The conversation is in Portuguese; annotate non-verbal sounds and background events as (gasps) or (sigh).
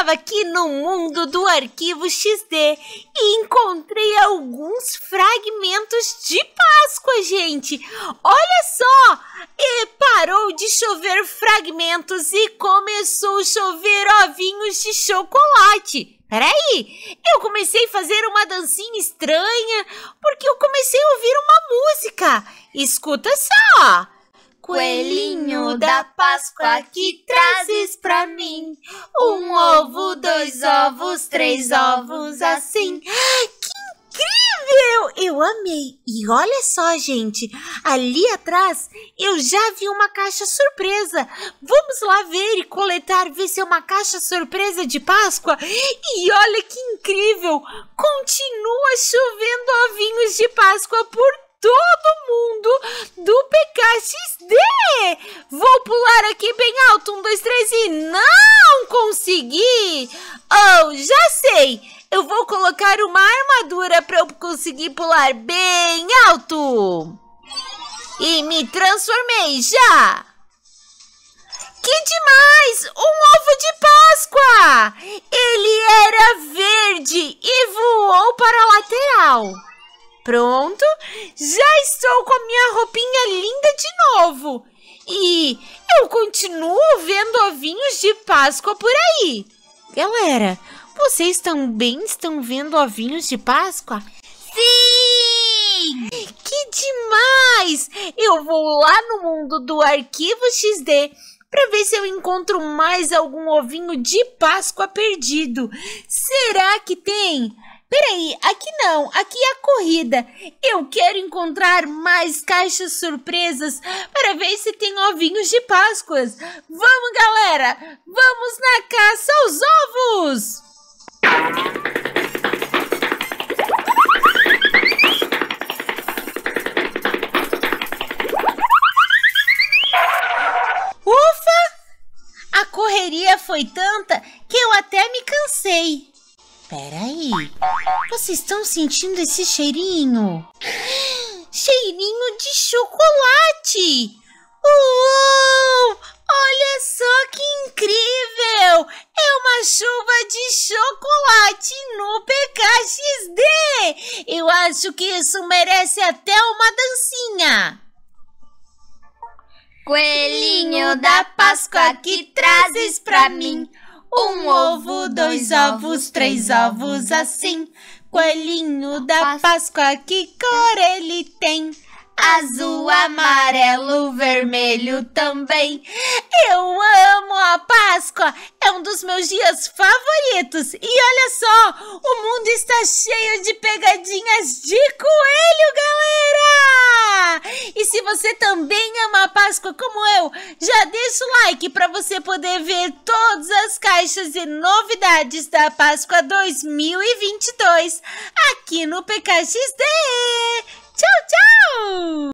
estava aqui no mundo do arquivo XD e encontrei alguns fragmentos de Páscoa, gente. Olha só! E parou de chover fragmentos e começou a chover ovinhos de chocolate. Peraí, eu comecei a fazer uma dancinha estranha porque eu comecei a ouvir uma música. Escuta só! Coelhinho da Páscoa que trazes pra mim um ovo, dois ovos, três ovos, assim. Que incrível! Eu amei! E olha só, gente, ali atrás eu já vi uma caixa surpresa. Vamos lá ver e coletar, ver se é uma caixa surpresa de Páscoa. E olha que incrível! Continua chovendo ovinhos de Páscoa por todo mundo do PKXD. Vou pular aqui bem alto, um, dois, três e não consegui. Oh, já sei. Eu vou colocar uma armadura para eu conseguir pular bem alto. E me transformei já. Que demais! Um ovo de Pronto, já estou com a minha roupinha linda de novo. E eu continuo vendo ovinhos de Páscoa por aí. Galera, vocês também estão vendo ovinhos de Páscoa? Sim! Que demais! Eu vou lá no mundo do arquivo XD para ver se eu encontro mais algum ovinho de Páscoa perdido. Será que tem? Peraí, aqui não, aqui é a corrida. Eu quero encontrar mais caixas surpresas para ver se tem ovinhos de Páscoas. Vamos, galera! Vamos na caça aos ovos! Ufa! A correria foi tanta que eu até me cansei. Peraí, vocês estão sentindo esse cheirinho? (gasps) Cheirinho de chocolate! Uou! Olha só que incrível! É uma chuva de chocolate no PKXD! Eu acho que isso merece até uma dancinha! Coelhinho da Páscoa que trazes pra mim um ovo dois ovos, três ovos assim. Coelhinho da Páscoa, que cor ele tem? Azul, amarelo, vermelho também. Eu amo a Páscoa, é um dos meus dias favoritos. E olha só, o mundo está cheio de pegadinhas de coelho, galera! e se você também ama a Páscoa como eu, já deixa o like para você poder ver todas as caixas e novidades da Páscoa 2022 aqui no PKXD. Tchau, tchau!